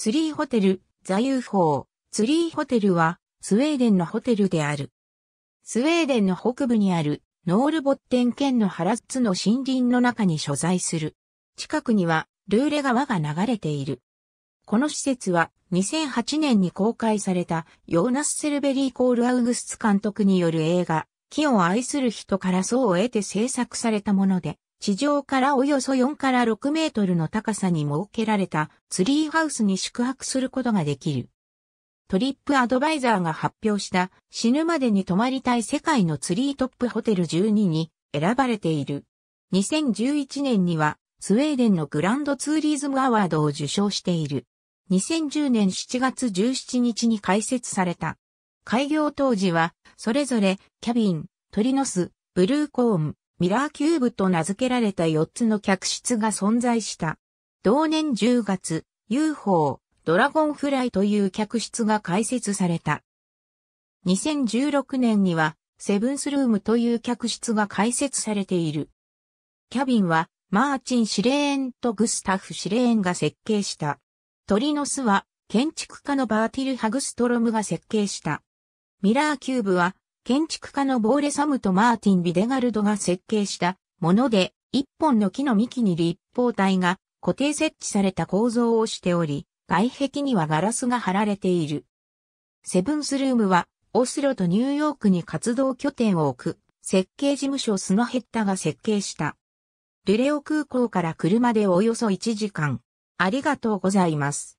ツリーホテル、座右法。ツリーホテルは、スウェーデンのホテルである。スウェーデンの北部にある、ノールボッテン県のハラッツの森林の中に所在する。近くには、ルーレ川が流れている。この施設は、2008年に公開された、ヨーナス・セルベリー・コール・アウグスツ監督による映画、木を愛する人から層を得て制作されたもので、地上からおよそ4から6メートルの高さに設けられたツリーハウスに宿泊することができる。トリップアドバイザーが発表した死ぬまでに泊まりたい世界のツリートップホテル12に選ばれている。2011年にはスウェーデンのグランドツーリズムアワードを受賞している。2010年7月17日に開設された。開業当時はそれぞれキャビン、鳥の巣、ブルーコーン、ミラーキューブと名付けられた4つの客室が存在した。同年10月、UFO、ドラゴンフライという客室が開設された。2016年には、セブンスルームという客室が開設されている。キャビンは、マーチン・シレーンとグスタフ・シレーンが設計した。鳥の巣は、建築家のバーティル・ハグストロムが設計した。ミラーキューブは、建築家のボーレサムとマーティン・ビデガルドが設計したもので、一本の木の幹に立方体が固定設置された構造をしており、外壁にはガラスが貼られている。セブンスルームは、オスロとニューヨークに活動拠点を置く、設計事務所スノヘッタが設計した。ルレオ空港から車でおよそ1時間。ありがとうございます。